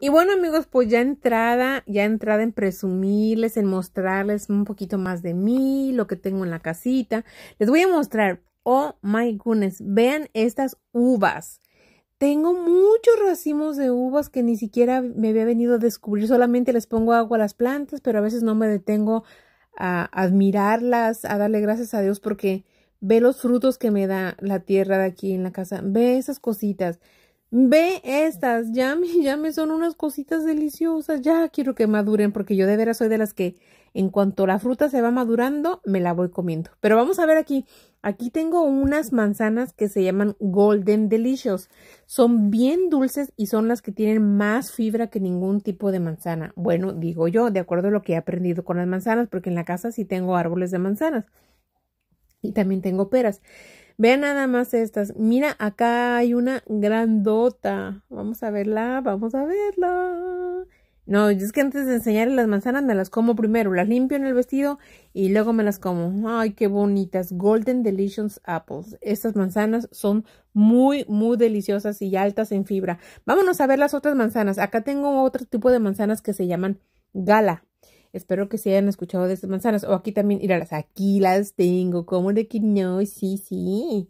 Y bueno amigos, pues ya entrada, ya entrada en presumirles, en mostrarles un poquito más de mí, lo que tengo en la casita. Les voy a mostrar, oh my goodness, vean estas uvas. Tengo muchos racimos de uvas que ni siquiera me había venido a descubrir, solamente les pongo agua a las plantas, pero a veces no me detengo a admirarlas, a darle gracias a Dios porque ve los frutos que me da la tierra de aquí en la casa, ve esas cositas Ve estas, ya me, ya me son unas cositas deliciosas, ya quiero que maduren porque yo de veras soy de las que en cuanto la fruta se va madurando, me la voy comiendo. Pero vamos a ver aquí, aquí tengo unas manzanas que se llaman Golden Delicious. Son bien dulces y son las que tienen más fibra que ningún tipo de manzana. Bueno, digo yo, de acuerdo a lo que he aprendido con las manzanas, porque en la casa sí tengo árboles de manzanas y también tengo peras. Vean nada más estas. Mira, acá hay una grandota. Vamos a verla, vamos a verla. No, es que antes de enseñarles las manzanas me las como primero. Las limpio en el vestido y luego me las como. Ay, qué bonitas. Golden Delicious Apples. Estas manzanas son muy, muy deliciosas y altas en fibra. Vámonos a ver las otras manzanas. Acá tengo otro tipo de manzanas que se llaman gala. Espero que se hayan escuchado de estas manzanas. O aquí también, las aquí las tengo. como de que no? Sí, sí.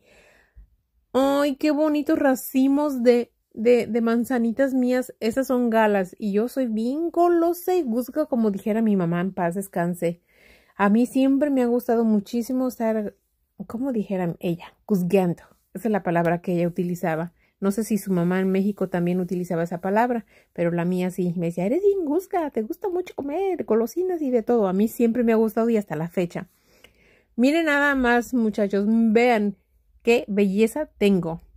Ay, qué bonitos racimos de, de, manzanitas mías. Esas son galas. Y yo soy bien golosa y busco, como dijera mi mamá, en paz descanse. A mí siempre me ha gustado muchísimo usar, como dijera ella, juzgando. Esa es la palabra que ella utilizaba. No sé si su mamá en México también utilizaba esa palabra, pero la mía sí. Me decía, eres ingusca, te gusta mucho comer colosinas y de todo. A mí siempre me ha gustado y hasta la fecha. Miren nada más, muchachos, vean qué belleza tengo.